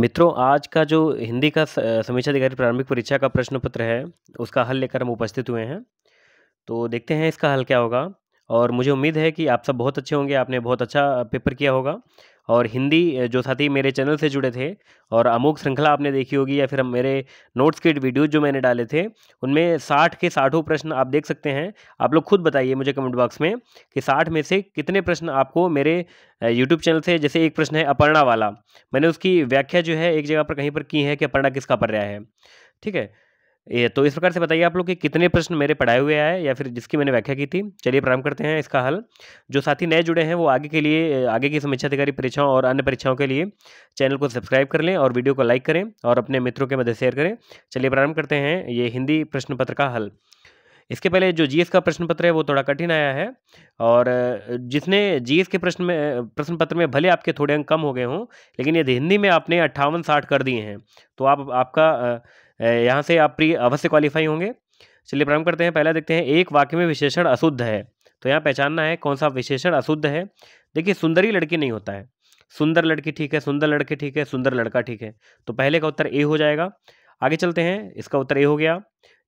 मित्रों आज का जो हिंदी का समीक्षा अधिकारी प्रारंभिक परीक्षा का प्रश्न पत्र है उसका हल लेकर हम उपस्थित हुए हैं तो देखते हैं इसका हल क्या होगा और मुझे उम्मीद है कि आप सब बहुत अच्छे होंगे आपने बहुत अच्छा पेपर किया होगा और हिंदी जो साथी मेरे चैनल से जुड़े थे और अमूक श्रृंखला आपने देखी होगी या फिर हम मेरे नोट्स के वीडियोज जो मैंने डाले थे उनमें साठ के साठों प्रश्न आप देख सकते हैं आप लोग खुद बताइए मुझे कमेंट बॉक्स में कि साठ में से कितने प्रश्न आपको मेरे यूट्यूब चैनल से जैसे एक प्रश्न है अपर्णा वाला मैंने उसकी व्याख्या जो है एक जगह पर कहीं पर की है कि अपर्णा किसका पर्याय है ठीक है ये तो इस प्रकार से बताइए आप लोग कि कितने प्रश्न मेरे पढ़ाए हुए आए या फिर जिसकी मैंने व्याख्या की थी चलिए प्रारंभ करते हैं इसका हल जो साथी नए जुड़े हैं वो आगे के लिए आगे की समीक्षाधिकारी परीक्षाओं और अन्य परीक्षाओं के लिए चैनल को सब्सक्राइब कर लें और वीडियो को लाइक करें और अपने मित्रों के मदद शेयर करें चलिए प्रारंभ करते हैं ये हिंदी प्रश्न पत्र का हल इसके पहले जो जीएस का प्रश्न पत्र है वो थोड़ा कठिन आया है और जिसने जीएस के प्रश्न में प्रश्न पत्र में भले आपके थोड़े अंक कम हो गए हों लेकिन यदि हिंदी में आपने अट्ठावन साठ कर दिए हैं तो आप आपका यहाँ से आप प्री अवश्य क्वालिफाई होंगे चलिए प्रारंभ करते हैं पहला देखते हैं एक वाक्य में विशेषण अशुद्ध है तो यहाँ पहचानना है कौन सा विशेषण अशुद्ध है देखिए सुंदरी लड़की नहीं होता है सुंदर लड़की ठीक है सुंदर लड़के ठीक है सुंदर लड़का ठीक है तो पहले का उत्तर ए हो जाएगा आगे चलते हैं इसका उत्तर ए हो गया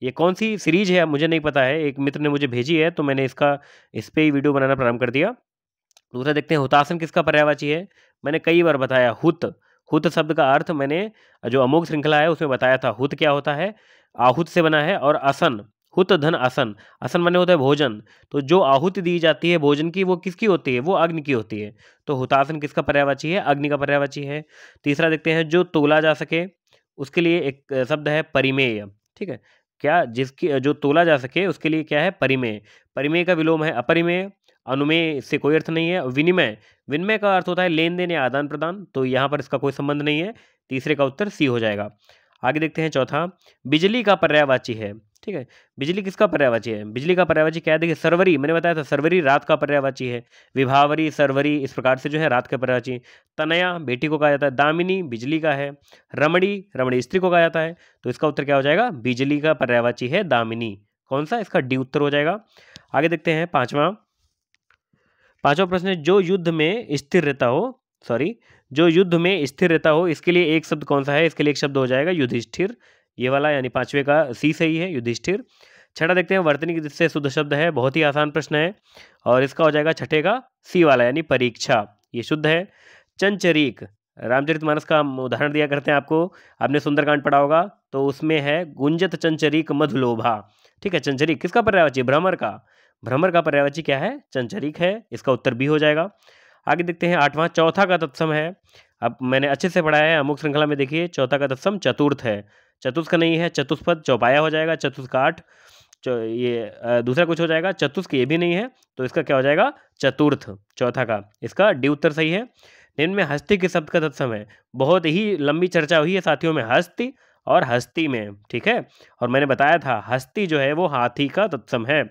ये कौन सी सीरीज है मुझे नहीं पता है एक मित्र ने मुझे भेजी है तो मैंने इसका इस पर ही वीडियो बनाना प्रारंभ कर दिया दूसरा देखते हैं हुतासन किसका पर्यावाची है मैंने कई बार बताया हुत हुत शब्द का अर्थ मैंने जो अमोघ श्रृंखला है उसमें बताया था हुत क्या होता है आहुत से बना है और आसन हुत धन आसन आसन माने होता है भोजन तो जो आहुति दी जाती है भोजन की वो किसकी होती है वो अग्नि की होती है तो हुतासन किसका पर्यावाची है अग्नि का पर्यावाची है तीसरा देखते हैं जो तोला जा सके उसके लिए एक शब्द है परिमेय ठीक है क्या जिसकी जो तोला जा सके उसके लिए क्या है परिमेय परिमेय का विलोम है अपरिमेय अनुमेय से कोई अर्थ नहीं है विनिमय विनिमय का अर्थ होता है लेन देन या आदान प्रदान तो यहाँ पर इसका कोई संबंध नहीं है तीसरे का उत्तर सी हो जाएगा आगे देखते हैं चौथा बिजली का पर्यायवाची है ठीक है बिजली किसका पर्यायवाची है बिजली का पर्यायवाची क्या है देखिए सर्वरी मैंने बताया था सर्वरी रात का पर्यायवाची है विभावरी सर्वरी इस प्रकार से जो है रात का पर्यायवाची तनया बेटी को कहा जाता है दामिनी बिजली का है रमणी रमणी स्त्री को कहा जाता है तो इसका उत्तर क्या हो जाएगा बिजली का पर्यायवाची है दामिनी कौन सा इसका डी उत्तर हो जाएगा आगे देखते हैं पाँचवा पांचवा प्रश्न है जो युद्ध में स्थिर रहता हो सॉरी जो युद्ध में स्थिर रहता हो इसके लिए एक शब्द कौन सा है इसके लिए एक शब्द हो जाएगा युधिष्ठिर ये वाला यानी पांचवे का सी सही है युधिष्ठिर छठा देखते हैं वर्तनी की जिससे शुद्ध शब्द है बहुत ही आसान प्रश्न है और इसका हो जाएगा छठे का सी वाला यानी परीक्षा ये शुद्ध है चंचरीक रामचरितमानस का उदाहरण दिया करते हैं आपको आपने सुंदरकांड पढ़ा होगा तो उसमें है गुंजत चंचरीक मधुलोभा ठीक है चंचरीक किसका पर्यावचित भ्रमर का भ्रमर का पर्यायवाची क्या है चंचरिक है इसका उत्तर बी हो जाएगा आगे देखते हैं आठवां चौथा का तत्सम है अब मैंने अच्छे से पढ़ाया है अमुक श्रृंखला में देखिए चौथा का तत्सम चतुर्थ है चतुष का नहीं है चतुष्पद चौपाया हो जाएगा चतुष का आठ ये दूसरा कुछ हो जाएगा चतुष्क ये भी नहीं है तो इसका क्या हो जाएगा चतुर्थ चौथा का इसका डी उत्तर सही है निम्न में हस्ती के शब्द का तत्सम है बहुत ही लंबी चर्चा हुई है साथियों में हस्ती और हस्ती में ठीक है और मैंने बताया था हस्ती जो है वो हाथी का तत्सम है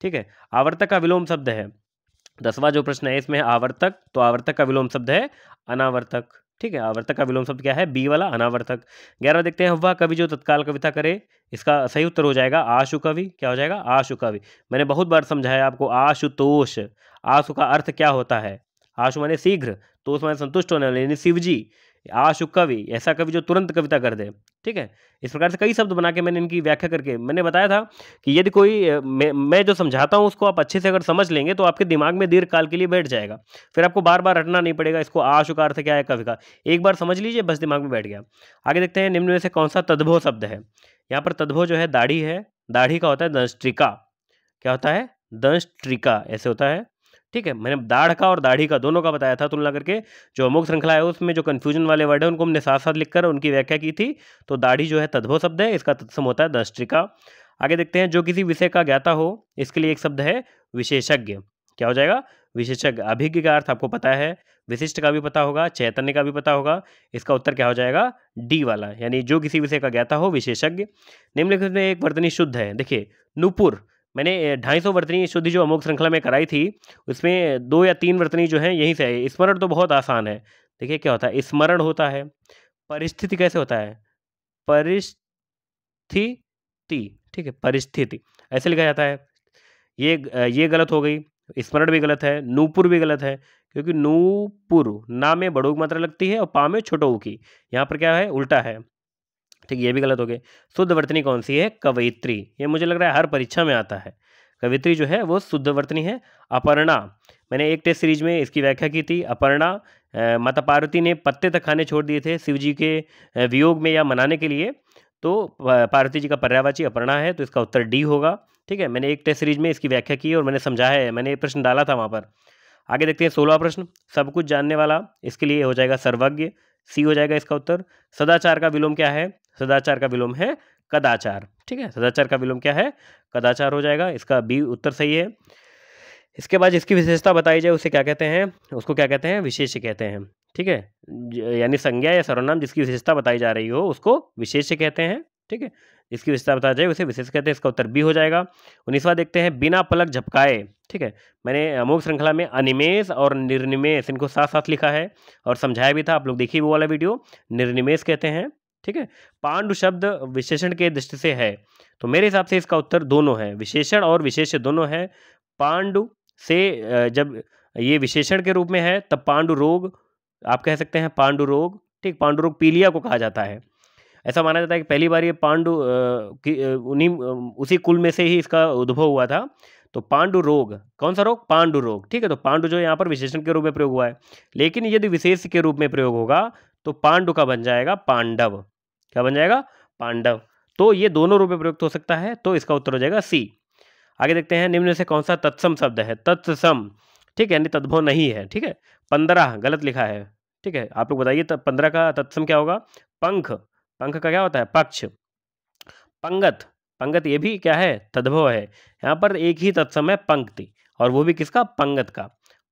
ठीक है आवर्तक का विलोम शब्द है दसवां जो प्रश्न है इसमें आवर्तक तो आवर्तक का विलोम शब्द है अनावर्तक ठीक है आवर्तक का विलोम शब्द क्या है बी वाला अनावर्तक ग्यारह देखते हैं वह कवि जो तत्काल कविता करे इसका सही उत्तर हो जाएगा आशु कवि क्या हो जाएगा आशु कवि मैंने बहुत बार समझाया आपको आशुतोष आशु का अर्थ क्या होता है आशु माने शीघ्र तोष माने संतुष्ट होने वाले यानी शिवजी आशुक कवि ऐसा कवि जो तुरंत कविता कर दे ठीक है इस प्रकार से कई शब्द बना के मैंने इनकी व्याख्या करके मैंने बताया था कि यदि कोई मैं, मैं जो समझाता हूँ उसको आप अच्छे से अगर समझ लेंगे तो आपके दिमाग में दीर्घ काल के लिए बैठ जाएगा फिर आपको बार बार हटना नहीं पड़ेगा इसको आशुक अर्थ क्या है कवि का एक बार समझ लीजिए बस दिमाग में बैठ गया आगे देखते हैं निम्न में से कौन सा तद्भव शब्द है यहाँ पर तद्भव जो है दाढ़ी है दाढ़ी का होता है दंस्ट्रिका क्या होता है दंस्ट्रिका ऐसे होता है ठीक है मैंने दाढ़ का और दाढ़ी का दोनों का बताया था तुलना करके जो अमुक श्रृंखला है उसमें जो कन्फ्यूजन वाले वर्ड है उनको हमने साथ साथ लिखकर उनकी व्याख्या की थी तो दाढ़ी जो है तद्भव शब्द है इसका तत्सम होता है दृष्टिका आगे देखते हैं जो किसी विषय का ज्ञाता हो इसके लिए एक शब्द है विशेषज्ञ क्या हो जाएगा विशेषज्ञ अभिज्ञ का अर्थ आपको पता है विशिष्ट का भी पता होगा चैतन्य का भी पता होगा इसका उत्तर क्या हो जाएगा डी वाला यानी जो किसी विषय का ज्ञाता हो विशेषज्ञ निम्नलिखित में एक वर्तनी शुद्ध है देखिए नुपुर मैंने ढाई सौ वर्तनी शुद्धि जो अमोक श्रृंखला में कराई थी उसमें दो या तीन वर्तनी जो है यहीं से आई स्मरण तो बहुत आसान है देखिए क्या होता है स्मरण होता है परिस्थिति कैसे होता है परिस्थिति ठीक है परिस्थिति ऐसे लिखा जाता है ये ये गलत हो गई स्मरण भी गलत है नूपुर भी गलत है क्योंकि नूपुर ना में की मात्रा लगती है और पा में छोटो की यहाँ पर क्या है उल्टा है ठीक ये भी गलत हो गए शुद्ध वर्तनी कौन सी है कवयित्री ये मुझे लग रहा है हर परीक्षा में आता है कवित्री जो है वो शुद्ध वर्तनी है अपर्णा मैंने एक टेस्ट सीरीज में इसकी व्याख्या की थी अपर्णा माता पार्वती ने पत्ते तक खाने छोड़ दिए थे शिव जी के वियोग में या मनाने के लिए तो पार्वती जी का पर्यावाची अपर्णा है तो इसका उत्तर डी होगा ठीक है मैंने एक टेस्ट सीरीज में इसकी व्याख्या की और मैंने समझाया है मैंने एक प्रश्न डाला था वहाँ पर आगे देखते हैं सोलह प्रश्न सब कुछ जानने वाला इसके लिए हो जाएगा सर्वज्ञ सी हो जाएगा इसका उत्तर सदाचार का विलोम क्या है सदाचार का विलोम है कदाचार ठीक है सदाचार का विलोम क्या है कदाचार हो जाएगा इसका बी उत्तर सही है इसके बाद जिसकी विशेषता बताई जाए उसे क्या कहते हैं उसको क्या कहते हैं विशेष कहते हैं ठीक है यानी संज्ञा या सर्वनाम जिसकी विशेषता बताई जा रही हो उसको विशेष कहते हैं ठीक है जिसकी विशेषता बताई जाए उसे विशेष कहते हैं इसका उत्तर बी हो जाएगा उन्नीसवा देखते हैं बिना पलक झपकाए ठीक है मैंने अमोक श्रृंखला में अनिमेश और निर्निमेश इनको साथ साथ लिखा है और समझाया भी था आप लोग देखिए वो वाला वीडियो निर्निमेश कहते हैं ठीक है पांडु शब्द विशेषण के दृष्टि से है तो मेरे हिसाब से इसका उत्तर दोनों है विशेषण और विशेष दोनों है पांडु से जब ये विशेषण के रूप में है तब पांडु रोग आप कह सकते हैं पांडु रोग ठीक पांडु रोग पीलिया को कहा जाता है ऐसा माना जाता है कि पहली बार ये पांडु उन्हीं उसी कुल में से ही इसका उद्भव हुआ था तो पांडु रोग कौन सा रोग पांडु रोग ठीक है तो पांडु जो यहाँ पर विशेषण के रूप में प्रयोग हुआ है लेकिन यदि विशेष के रूप में प्रयोग होगा तो पांडु का बन जाएगा पांडव क्या बन जाएगा पांडव तो ये दोनों रूप में प्रयुक्त हो सकता है तो इसका उत्तर हो जाएगा सी आगे देखते हैं निम्न से कौन सा तत्सम शब्द है तत्सम ठीक है यानी तद्भव नहीं है ठीक है पंद्रह गलत लिखा है ठीक है आप लोग बताइए पंद्रह का तत्सम क्या होगा पंख पंख का क्या होता है पक्ष पंगत पंगत ये भी क्या है तद्भव है यहाँ पर एक ही तत्सम है पंक्ति और वो भी किसका पंगत का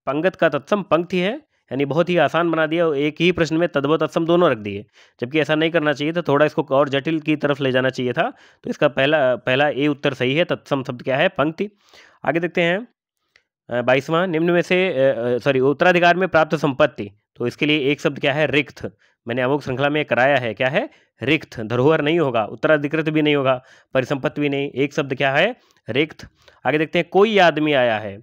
पंगत का तत्सम पंक्ति है यानी बहुत ही आसान बना दिया और एक ही प्रश्न में तद्भव तत्सम दोनों रख दिए जबकि ऐसा नहीं करना चाहिए था तो थोड़ा इसको और जटिल की तरफ ले जाना चाहिए था तो इसका पहला पहला ए उत्तर सही है तत्सम शब्द क्या है पंक्ति आगे देखते हैं बाईसवां निम्न में से सॉरी उत्तराधिकार में प्राप्त संपत्ति तो इसके लिए एक शब्द क्या है रिक्त मैंने अमुक श्रृंखला में कराया है क्या है रिक्त धरोहर नहीं होगा उत्तराधिकृत भी नहीं होगा परिसंपत्ति भी नहीं एक शब्द क्या है रिक्त आगे देखते हैं कोई आदमी आया है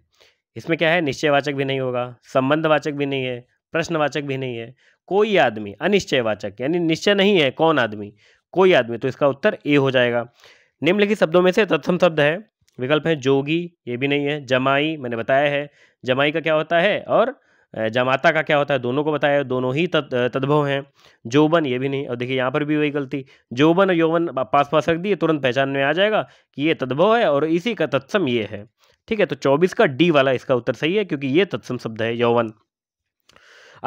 इसमें क्या है निश्चयवाचक भी नहीं होगा संबंधवाचक भी नहीं है प्रश्नवाचक भी नहीं है कोई आदमी अनिश्चयवाचक यानी निश्चय नहीं है कौन आदमी कोई आदमी तो इसका उत्तर ए हो जाएगा निम्नलिखित शब्दों में से तत्सम शब्द है विकल्प है जोगी ये भी नहीं है जमाई मैंने बताया है जमाई का क्या होता है और जमाता का क्या होता है दोनों को बताया दोनों ही तद तद्भव हैं जोबन ये भी नहीं और देखिए यहाँ पर भी वही गलती जोबन और यौवन पास पास रख दिए तुरंत पहचान में आ जाएगा कि ये तद्भव है और इसी का तत्सम ये है ठीक है तो चौबीस का डी वाला इसका उत्तर सही है क्योंकि ये तत्सम शब्द है यौवन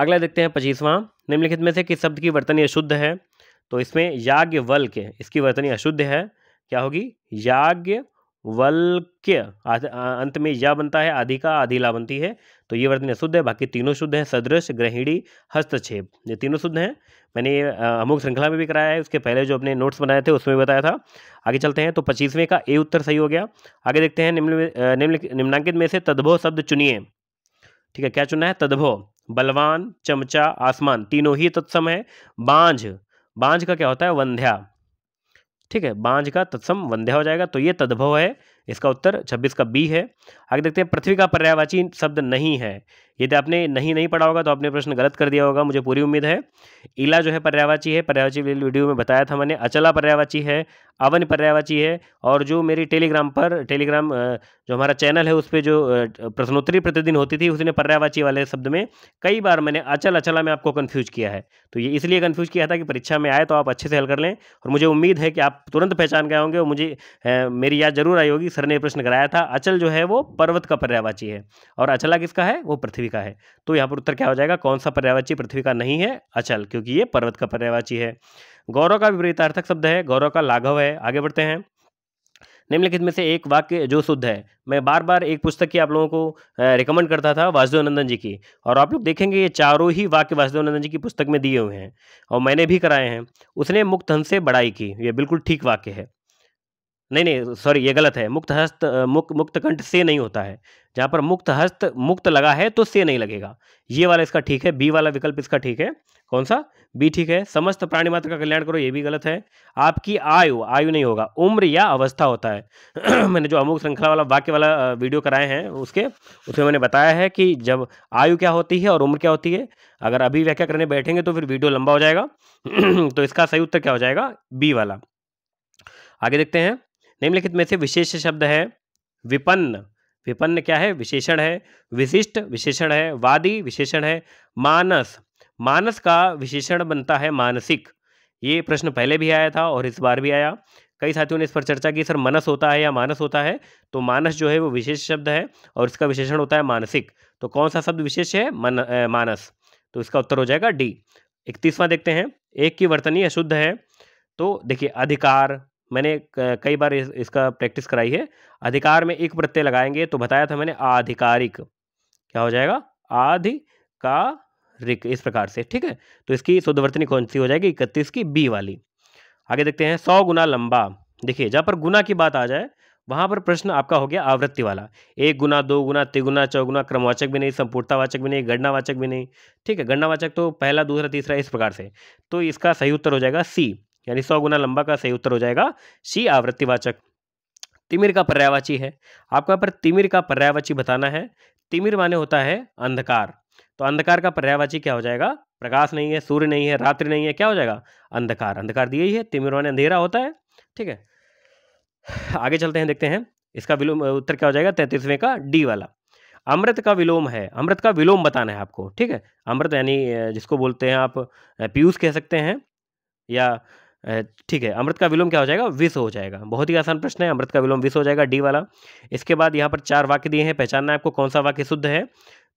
अगला देखते हैं पच्चीसवां निम्नलिखित में से किस शब्द की वर्तनी अशुद्ध है तो इसमें याज्ञ वल के इसकी वर्तनी अशुद्ध है क्या होगी याज्ञ वल्क्य अंत में या बनता है आधिका का आधी बनती है तो ये वर्तन शुद्ध है बाकी तीनों शुद्ध हैं सदृश ग्रहिणी हस्तक्षेप ये तीनों शुद्ध हैं मैंने ये अमुक श्रृंखला में भी कराया है उसके पहले जो अपने नोट्स बनाए थे उसमें बताया था आगे चलते हैं तो पच्चीसवें का ए उत्तर सही हो गया आगे देखते हैं निम्न निम्न निम्नांकित में से तद्भो शब्द चुनिए ठीक है क्या चुनना है तद्भो बलवान चमचा आसमान तीनों ही तत्सम है बांझ बांझ का क्या होता है वंध्या ठीक है बांझ का तत्सम वंध्या हो जाएगा तो ये तद्भव है इसका उत्तर 26 का बी है आगे देखते हैं पृथ्वी का पर्यावाची शब्द नहीं है यदि आपने नहीं नहीं पढ़ा होगा तो आपने प्रश्न गलत कर दिया होगा मुझे पूरी उम्मीद है इला जो है पर्यावाची है पर्यावाची वीडियो में बताया था मैंने अचला पर्यावाची है अवन पर्यावाची है और जो मेरी टेलीग्राम पर टेलीग्राम जो हमारा चैनल है उस पर जो प्रश्नोत्तरी प्रतिदिन होती थी उसने पर्यावाची वाले शब्द में कई बार मैंने अचल अचला में आपको कन्फ्यूज किया है तो ये इसलिए कन्फ्यूज किया था कि परीक्षा में आए तो आप अच्छे से हल कर लें और मुझे उम्मीद है कि आप तुरंत पहचान गए होंगे और मुझे मेरी याद जरूर आई होगी सर ने प्रश्न कराया था अचल जो है वो पर्वत का पर्यावाची है और अचला किसका है वो पृथ्वी का है तो यहाँ पर उत्तर क्या हो जाएगा कौन सा पर्यावाची पृथ्वी का नहीं है अचल क्योंकि ये पर्वत का पर्यावाची है गौरव का विपरीतार्थक शब्द है गौरव का लाघव है आगे बढ़ते हैं निम्नलिखित में से एक वाक्य जो शुद्ध है मैं बार बार एक पुस्तक की आप लोगों को रिकमेंड करता था वासुदेवनंदन जी की और आप लोग देखेंगे ये चारों ही वाक्य वासुदेवनंदन जी की पुस्तक में दिए हुए हैं और मैंने भी कराए हैं उसने मुक्त हंस से बड़ाई की ये बिल्कुल ठीक वाक्य है नहीं नहीं सॉरी ये गलत है मुक्त हस्त मुक्त मुक्त कंठ से नहीं होता है जहाँ पर मुक्त हस्त मुक्त लगा है तो से नहीं लगेगा ये वाला इसका ठीक है बी वाला विकल्प इसका ठीक है कौन सा बी ठीक है समस्त प्राणी मात्र का कल्याण करो ये भी गलत है आपकी आयु आयु नहीं होगा उम्र या अवस्था होता है मैंने जो अमुक श्रृंखला वाला वाक्य वाला वीडियो कराए हैं उसके उसमें मैंने बताया है कि जब आयु क्या होती है और उम्र क्या होती है अगर अभी व्याख्या करने बैठेंगे तो फिर वीडियो लंबा हो जाएगा तो इसका सही उत्तर क्या हो जाएगा बी वाला आगे देखते हैं निम्नलिखित में से विशेष शब्द है विपन्न विपन्न क्या है विशेषण है विशिष्ट विशेषण है वादी विशेषण है मानस मानस का विशेषण बनता है मानसिक ये प्रश्न पहले भी आया था और इस बार भी आया कई साथियों ने इस पर चर्चा की सर मनस होता है या मानस होता है तो मानस जो है वो विशेष शब्द है और इसका विशेषण होता है मानसिक तो कौन सा शब्द विशेष है मन ए, मानस तो इसका उत्तर हो जाएगा डी इकतीसवां देखते हैं एक की वर्तनी अशुद्ध है तो देखिए अधिकार मैंने कई बार इस, इसका प्रैक्टिस कराई है अधिकार में एक प्रत्यय लगाएंगे तो बताया था मैंने आधिकारिक क्या हो जाएगा आधिकारिक इस प्रकार से ठीक है तो इसकी शुद्धवर्तनी कौन सी हो जाएगी इकतीस की बी वाली आगे देखते हैं सौ गुना लंबा देखिए जहाँ पर गुना की बात आ जाए वहाँ पर प्रश्न आपका हो गया आवृत्ति वाला एक गुना दो गुना तिगुना चौगुना क्रमवाचक भी नहीं संपूर्णतावाचक भी नहीं गणनावाचक भी नहीं ठीक है गणनावाचक तो पहला दूसरा तीसरा इस प्रकार से तो इसका सही उत्तर हो जाएगा सी यानी सौ गुना लंबा का सही उत्तर हो जाएगा सी आवृत्तिवाचक तिमिर का पर्यावाची है आपको यहाँ पर तिमिर का पर्यावाची बताना है तिमिर माने होता है अंधकार तो अंधकार का पर्यावाची क्या हो जाएगा प्रकाश नहीं है सूर्य नहीं है रात्रि नहीं है क्या हो जाएगा अंधकार अंधकार दिए ही है तिमिर माने अंधेरा होता है ठीक है आगे चलते हैं देखते हैं इसका विलोम उत्तर क्या हो जाएगा तैंतीसवें का डी वाला अमृत का विलोम है अमृत का विलोम बताना है आपको ठीक है अमृत यानी जिसको बोलते हैं आप पीयूष कह सकते हैं या ठीक है अमृत का विलोम क्या हो जाएगा विष हो जाएगा बहुत ही आसान प्रश्न है अमृत का विलोम विष हो जाएगा डी वाला इसके बाद यहाँ पर चार वाक्य दिए हैं पहचानना है आपको कौन सा वाक्य शुद्ध है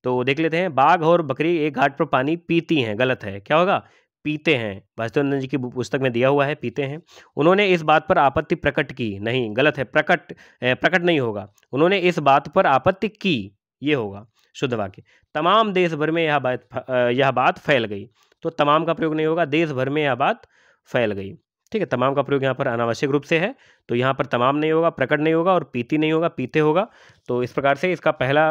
तो देख लेते हैं बाघ और बकरी एक घाट पर पानी पीती हैं गलत है क्या होगा पीते हैं वास्तवानंद जी की पुस्तक में दिया हुआ है पीते हैं उन्होंने इस बात पर आपत्ति प्रकट की नहीं गलत है प्रकट प्रकट नहीं होगा उन्होंने इस बात पर आपत्ति की ये होगा शुद्ध वाक्य तमाम देश भर में यह बात यह बात फैल गई तो तमाम का प्रयोग नहीं होगा देश भर में यह बात फैल गई ठीक है तमाम का प्रयोग यहाँ पर अनावश्यक रूप से है तो यहाँ पर तमाम नहीं होगा प्रकट नहीं होगा और पीती नहीं होगा पीते होगा तो इस प्रकार से इसका पहला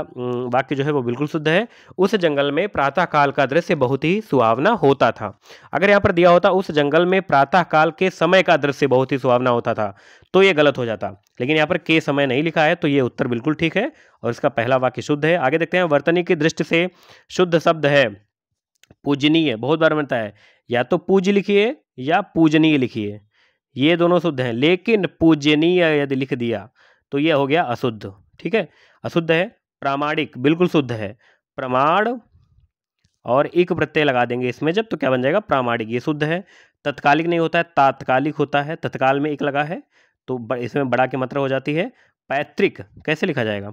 वाक्य जो है वो बिल्कुल शुद्ध है उस जंगल में प्रातःकाल का दृश्य बहुत ही सुहावना होता था अगर यहाँ पर दिया होता उस जंगल में प्रातःकाल के समय का दृश्य बहुत ही सुहावना होता था तो ये गलत हो जाता लेकिन यहाँ पर के समय नहीं लिखा है तो ये उत्तर बिल्कुल ठीक है और इसका पहला वाक्य शुद्ध है आगे देखते हैं वर्तनी की दृष्टि से शुद्ध शब्द है पूजनीय बहुत बार बनता है या तो पूज लिखिए या पूजनीय लिखिए ये दोनों शुद्ध हैं लेकिन पूजनीय यदि लिख दिया तो यह हो गया अशुद्ध ठीक है अशुद्ध है प्रामाणिक बिल्कुल शुद्ध है प्रमाण और एक प्रत्यय लगा देंगे इसमें जब तो क्या बन जाएगा प्रामाणिक ये शुद्ध है तत्कालिक नहीं होता है तात्कालिक होता है तत्काल में एक लगा है तो इसमें बड़ा की मात्रा हो जाती है पैतृक कैसे लिखा जाएगा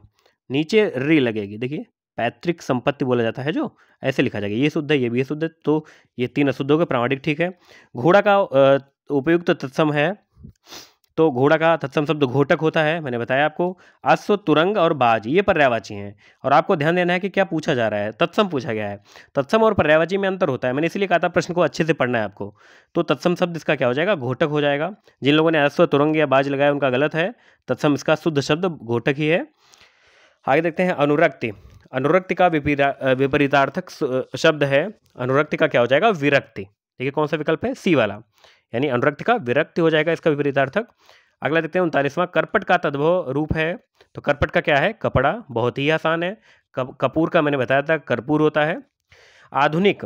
नीचे री लगेगी देखिए पैतृक संपत्ति बोला जाता है जो ऐसे लिखा जाएगा ये शुद्ध है ये भी शुद्ध है तो ये तीन अशुद्ध हो गए प्रामाणिक ठीक है घोड़ा का उपयुक्त तत्सम है तो घोड़ा का तत्सम शब्द घोटक होता है मैंने बताया आपको अश्व तुरंग और बाज ये पर्यावाची हैं और आपको ध्यान देना है कि क्या पूछा जा रहा है तत्सम पूछा गया है तत्सम और पर्यावाची में अंतर होता है मैंने इसलिए कहा था प्रश्न को अच्छे से पढ़ना है आपको तो तत्सम शब्द इसका क्या हो जाएगा घोटक हो जाएगा जिन लोगों ने अश्व तुरंग या बाज लगाया उनका गलत है तत्सम इसका शुद्ध शब्द घोटक ही है आगे देखते हैं अनुरक्ति अनुरक्ति का विपरीतार्थक शब्द है अनुरक्ति का क्या हो जाएगा विरक्ति ठीक है कौन सा विकल्प है सी वाला यानी अनुरक्ति का विरक्ति हो जाएगा इसका विपरीतार्थक अगला देखते हैं उनतालीसवां कर्पट का तद्भव रूप है तो कर्पट का क्या है कपड़ा बहुत ही आसान है कपूर का मैंने बताया था कर्पूर होता है आधुनिक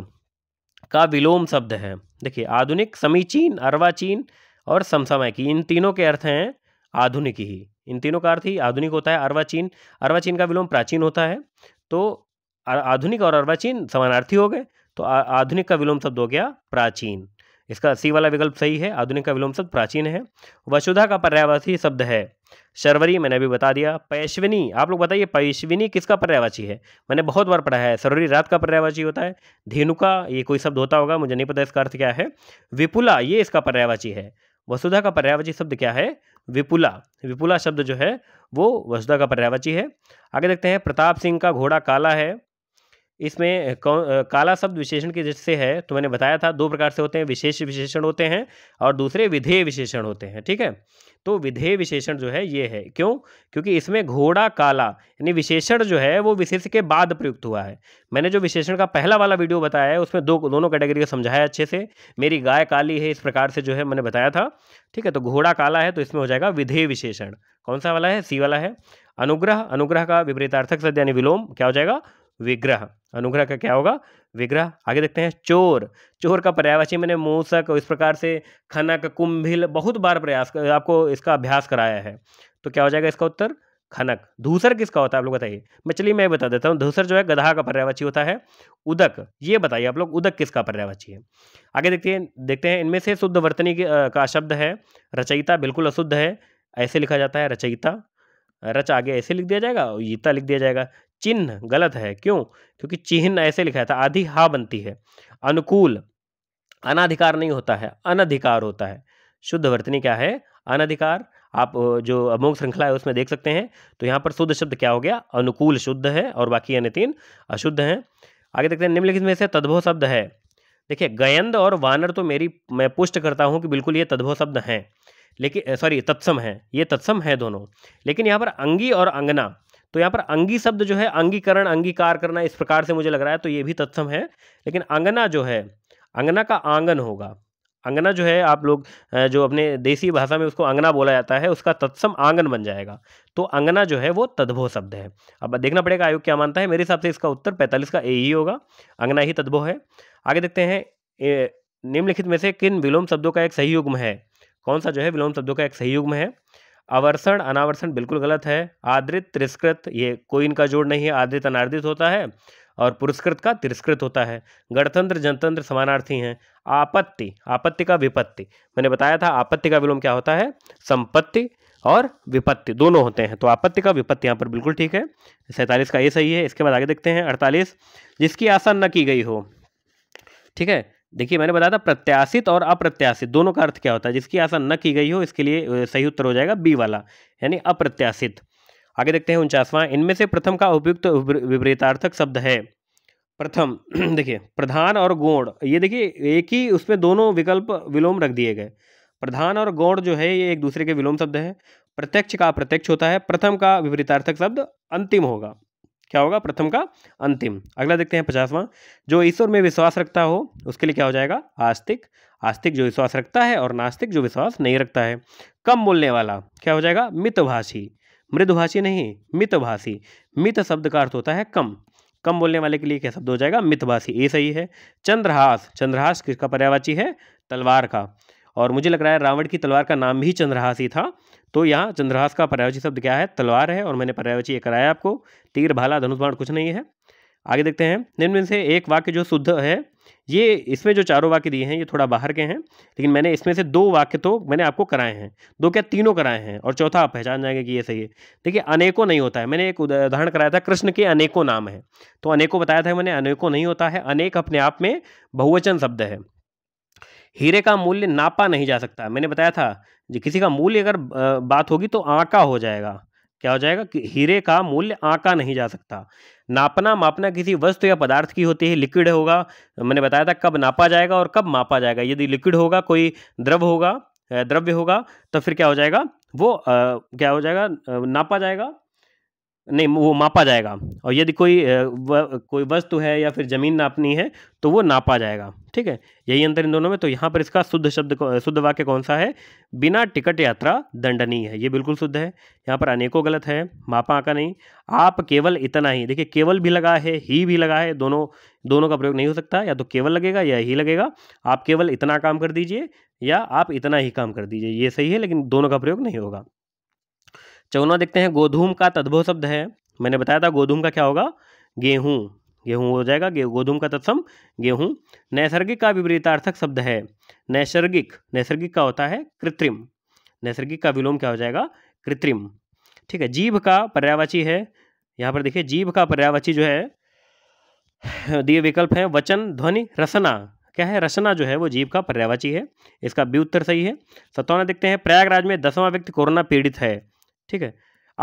का विलोम शब्द है देखिए आधुनिक समीचीन अर्वाचीन और की इन तीनों के अर्थ हैं आधुनिक ही इन तीनों का अर्थ ही आधुनिक होता है अर्वाचीन अर्वाचीन का विलोम प्राचीन होता है तो आधुनिक और अर्वाचीन समानार्थी हो गए तो आधुनिक का विलोम शब्द हो गया प्राचीन इसका सी वाला विकल्प सही है आधुनिक का विलोम शब्द प्राचीन है वसुधा का पर्यावासी शब्द है शर्वरी मैंने अभी बता दिया पैश्विनी आप लोग बताइए पैश्विनी किसका पर्यावाची है मैंने बहुत बार पढ़ा है शर्वरी रात का पर्यावाची होता है धेनुका ये कोई शब्द होता होगा मुझे नहीं पता इसका अर्थ क्या है विपुला ये इसका पर्यावाची है वसुधा का पर्यावची शब्द क्या है विपुला विपुला शब्द जो है वो वसुधा का पर्यावची है आगे देखते हैं प्रताप सिंह का घोड़ा काला है इसमें काला शब्द विशेषण के जैसे है तो मैंने बताया था दो प्रकार से होते हैं विशेष विशेषण होते हैं और दूसरे विधेय विशेषण होते हैं ठीक है तो विधेय विशेषण जो है ये है क्यों क्योंकि इसमें घोड़ा काला यानी विशेषण जो है वो विशेष के बाद प्रयुक्त हुआ है मैंने जो विशेषण का पहला वाला वीडियो बताया है उसमें दो दोनों कैटेगरी को समझाया अच्छे से मेरी गाय काली है इस प्रकार से जो है मैंने बताया था ठीक है तो घोड़ा काला है तो इसमें हो जाएगा विधेय विशेषण कौन सा वाला है सी वाला है अनुग्रह अनुग्रह का विपरीतार्थक शब्द यानी विलोम क्या हो जाएगा विग्रह अनुग्रह का क्या होगा विग्रह आगे देखते हैं चोर चोर का पर्यायवाची मैंने मूसक इस प्रकार से खनक कुंभिल बहुत बार प्रयास आपको इसका अभ्यास कराया है तो क्या हो जाएगा इसका उत्तर खनक धूसर किसका होता है आप लोग बताइए मैं चलिए मैं बता देता हूँ धूसर जो है गधा का पर्यायवाची होता है उदक ये बताइए आप लोग उदक किसका पर्यायवाची है आगे देखते हैं देखते हैं इनमें से शुद्ध वर्तनी का शब्द है रचयिता बिल्कुल अशुद्ध है ऐसे लिखा जाता है रचयिता रच आगे ऐसे लिख दिया जाएगा और ईता लिख दिया जाएगा चिन्ह गलत है क्यों क्योंकि चिन्ह ऐसे लिखा था आधी हा बनती है अनुकूल अनाधिकार नहीं होता है अनधिकार होता है शुद्ध वर्तनी क्या है अनधिकार आप जो अमोघ श्रृंखला है उसमें देख सकते हैं तो यहाँ पर शुद्ध शब्द क्या हो गया अनुकूल शुद्ध है और बाकी अन्य तीन अशुद्ध हैं आगे देखते हैं निम्नलिखित में से तद्भव शब्द है देखिए गयंद और वानर तो मेरी मैं पुष्ट करता हूँ कि बिल्कुल ये तद्भव शब्द हैं लेकिन सॉरी तत्सम है ये तत्सम है दोनों लेकिन यहाँ पर अंगी और अंगना तो यहाँ पर अंगी शब्द जो है अंगीकरण अंगीकार करना इस प्रकार से मुझे लग रहा है तो ये भी तत्सम है लेकिन अंगना जो है अंगना का आंगन होगा अंगना जो है आप लोग जो अपने देसी भाषा में उसको अंगना बोला जाता है उसका तत्सम आंगन बन जाएगा तो अंगना जो है वो तद्भो शब्द है अब देखना पड़ेगा आयोग क्या मानता है मेरे हिसाब से इसका उत्तर पैंतालीस का ए ही e होगा अंगना ही तद्भो है आगे देखते हैं निम्नलिखित में से किन विलोम शब्दों का एक सही युग्म है कौन सा जो है विलोम शब्दों का एक सही युग्म है अवर्षण अनावर्षण बिल्कुल गलत है आदृत तिरस्कृत ये कोई इनका जोड़ नहीं है आदृत अनार्दित होता है और पुरस्कृत का तिरस्कृत होता है गणतंत्र जनतंत्र समानार्थी हैं आपत्ति आपत्ति का विपत्ति मैंने बताया था आपत्ति का विलोम क्या होता है संपत्ति और विपत्ति दोनों होते हैं तो आपत्ति का विपत्ति यहाँ पर बिल्कुल ठीक है सैंतालीस का ये सही है इसके बाद आगे देखते हैं अड़तालीस जिसकी आशा न की गई हो ठीक है देखिए मैंने बताया था प्रत्याशित और अप्रत्याशित दोनों का अर्थ क्या होता है जिसकी आशा न की गई हो इसके लिए सही उत्तर हो जाएगा बी वाला यानी अप्रत्याशित आगे देखते हैं उनचासवां इनमें से प्रथम का उपयुक्त तो विपरीतार्थक शब्द है प्रथम देखिए प्रधान और गौण ये देखिए एक ही उसमें दोनों विकल्प विलोम रख दिए गए प्रधान और गौण जो है ये एक दूसरे के विलोम शब्द है प्रत्यक्ष का अप्रत्यक्ष होता है प्रथम का विपरीतार्थक शब्द अंतिम होगा क्या होगा प्रथम का अंतिम अगला देखते हैं पचासवां जो ईश्वर में विश्वास रखता हो उसके लिए क्या हो जाएगा आस्तिक आस्तिक जो विश्वास रखता है और नास्तिक जो विश्वास नहीं रखता है कम बोलने वाला क्या हो जाएगा मितभाषी मृदभाषी नहीं मितभाषी मित शब्द का अर्थ होता है कम कम बोलने वाले के लिए क्या शब्द हो जाएगा मितभाषी ये सही है चंद्रहास चंद्रहास किसका पर्यावाची है तलवार का और मुझे लग रहा है रावण की तलवार का नाम भी चंद्रहास ही था तो यहाँ चंद्रहास का पर्यावची शब्द क्या है तलवार है और मैंने पर्यावची ये कराया आपको तीर भाला धनुष बाण कुछ नहीं है आगे देखते हैं निम्न में से एक वाक्य जो शुद्ध है ये इसमें जो चारों वाक्य दिए हैं ये थोड़ा बाहर के हैं लेकिन मैंने इसमें से दो वाक्य तो मैंने आपको कराए हैं दो क्या तीनों कराए हैं और चौथा आप पहचान जाएंगे कि ये सही है देखिए अनेकों नहीं होता है मैंने एक उदाहरण कराया था कृष्ण के अनेकों नाम है तो अनेकों बताया था मैंने अनेकों नहीं होता है अनेक अपने आप में बहुवचन शब्द है हीरे का मूल्य नापा नहीं जा सकता मैंने बताया था जी किसी का मूल्य अगर बात होगी तो आका हो जाएगा क्या हो जाएगा कि हीरे का मूल्य आका नहीं जा सकता नापना मापना किसी वस्तु या पदार्थ की होती है लिक्विड होगा मैंने बताया था कब नापा जाएगा और कब मापा जाएगा यदि लिक्विड होगा कोई द्रव होगा द्रव्य होगा तो फिर क्या हो जाएगा वो आ, क्या हो जाएगा नापा जाएगा नहीं वो मापा जाएगा और यदि कोई व, कोई वस्तु है या फिर ज़मीन नापनी है तो वो नापा जाएगा ठीक है यही अंतर इन दोनों में तो यहाँ पर इसका शुद्ध शब्द शुद्ध वाक्य कौन सा है बिना टिकट यात्रा दंडनीय है ये बिल्कुल शुद्ध है यहाँ पर अनेकों गलत है मापा आका नहीं आप केवल इतना ही देखिए केवल भी लगा है ही भी लगा है दोनों दोनों का प्रयोग नहीं हो सकता या तो केवल लगेगा या ही लगेगा आप केवल इतना काम कर दीजिए या आप इतना ही काम कर दीजिए ये सही है लेकिन दोनों का प्रयोग नहीं होगा चौना देखते हैं गोधूम का तद्भव शब्द है मैंने बताया था गोधूम का क्या होगा गेहूँ गेहूँ हो जाएगा गोधूम का तत्सम गेहूँ नैसर्गिक का विपरीतार्थक शब्द है नैसर्गिक नैसर्गिक का होता है कृत्रिम नैसर्गिक का विलोम क्या हो जाएगा कृत्रिम ठीक है जीव का पर्यावाची है यहाँ पर देखिए जीव का पर्यावाची जो है दिए विकल्प हैं वचन ध्वनि रसना क्या है रचना जो है वो जीव का पर्यावाची है इसका भी उत्तर सही है सत्तावन देखते हैं प्रयागराज में दसवां व्यक्ति कोरोना पीड़ित है ठीक है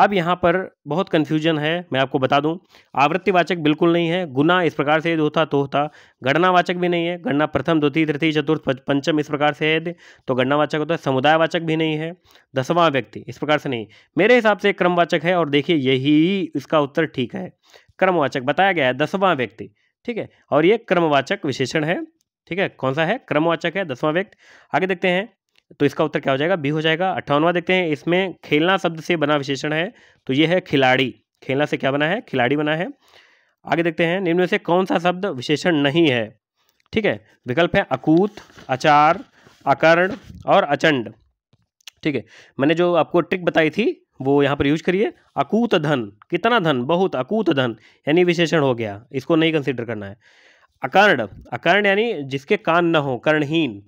अब यहाँ पर बहुत कन्फ्यूजन है मैं आपको बता दूँ आवृत्तिवाचक बिल्कुल नहीं है गुना इस प्रकार से तो होता गणनावाचक भी नहीं है गणना प्रथम द्वितीय तृतीय चतुर्थ पंचम इस प्रकार से है तो गणनावाचक होता है समुदायवाचक भी नहीं है दसवां व्यक्ति इस प्रकार से नहीं मेरे हिसाब से क्रमवाचक है और देखिए यही इसका उत्तर ठीक है क्रमवाचक बताया गया है दसवां व्यक्ति ठीक है और ये क्रमवाचक विशेषण है ठीक है कौन सा है क्रमवाचक है दसवां व्यक्ति आगे देखते हैं तो इसका उत्तर क्या हो जाएगा बी हो जाएगा अट्ठावनवा देखते हैं इसमें खेलना शब्द से बना विशेषण है तो ये है खिलाड़ी खेलना से क्या बना है खिलाड़ी बना है आगे देखते हैं निम्न में से कौन सा शब्द विशेषण नहीं है ठीक है विकल्प है अकूत अचार अकर्ण और अचंड ठीक है मैंने जो आपको ट्रिक बताई थी वो यहाँ पर यूज करिए अकूत धन कितना धन बहुत अकूत धन यानी विशेषण हो गया इसको नहीं कंसिडर करना है अकर्ण अकर्ण यानी जिसके कान न हो कर्णहीन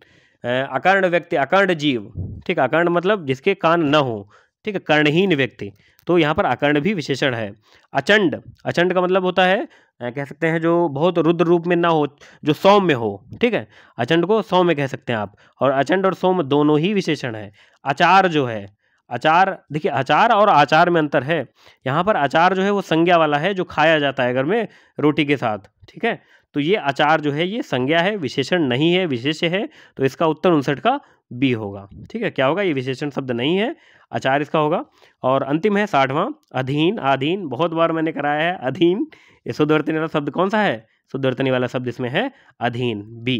अकर्ण व्यक्ति अकर्ण जीव ठीक अकर्ण मतलब जिसके कान न हो ठीक है कर्णहीन व्यक्ति तो यहाँ पर अकर्ण भी विशेषण है अचंड अचंड का मतलब होता है कह सकते हैं जो बहुत रुद्र रूप में ना हो जो सौम में हो ठीक है अचंड को सौम में कह सकते हैं आप और अचंड और सौम दोनों ही विशेषण है आचार जो है आचार देखिए आचार और आचार में अंतर है यहाँ पर आचार जो है वो संज्ञा वाला है जो खाया जाता है घर में रोटी के साथ ठीक है तो ये आचार जो है ये संज्ञा है विशेषण नहीं है विशेष है तो इसका उत्तर उनसठ का बी होगा ठीक है क्या होगा ये विशेषण शब्द नहीं है आचार इसका होगा और अंतिम है साठवां अधीन आधीन बहुत बार मैंने कराया है अधीन यशोधवर्ती शब्द कौन सा है शुद्ध वाला शब्द इसमें है अधीन बी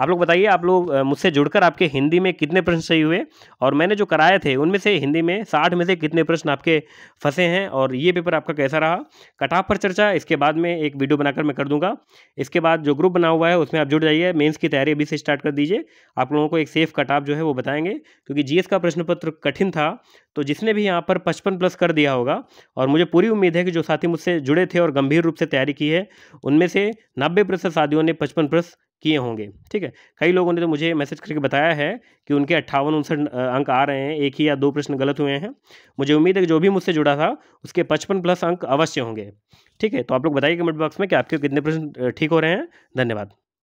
आप लोग बताइए आप लोग मुझसे जुड़कर आपके हिंदी में कितने प्रश्न सही हुए और मैंने जो कराए थे उनमें से हिंदी में साठ में से कितने प्रश्न आपके फंसे हैं और ये पेपर आपका कैसा रहा कटाप पर चर्चा इसके बाद में एक वीडियो बनाकर मैं कर दूंगा इसके बाद जो ग्रुप बना हुआ है उसमें आप जुड़ जाइए मेन्स की तैयारी अभी से स्टार्ट कर दीजिए आप लोगों को एक सेफ कटाप जो है वो बताएंगे क्योंकि जीएस का प्रश्न पत्र कठिन था तो जिसने भी यहाँ पर पचपन प्लस कर दिया होगा और मुझे पूरी उम्मीद है कि जो साथी मुझसे जुड़े थे और गंभीर रूप से तैयारी की है उनमें से नब्बे प्रतिशत साथियों ने पचपन प्लस किए होंगे ठीक है कई लोगों ने तो मुझे मैसेज करके बताया है कि उनके अट्ठावन उनसठ अंक आ रहे हैं एक ही या दो प्रश्न गलत हुए हैं मुझे उम्मीद है कि जो भी मुझसे जुड़ा था उसके पचपन प्लस अंक अवश्य होंगे ठीक है तो आप लोग बताइए कमेंट बॉक्स में कि आपके कितने प्रश्न ठीक हो रहे हैं धन्यवाद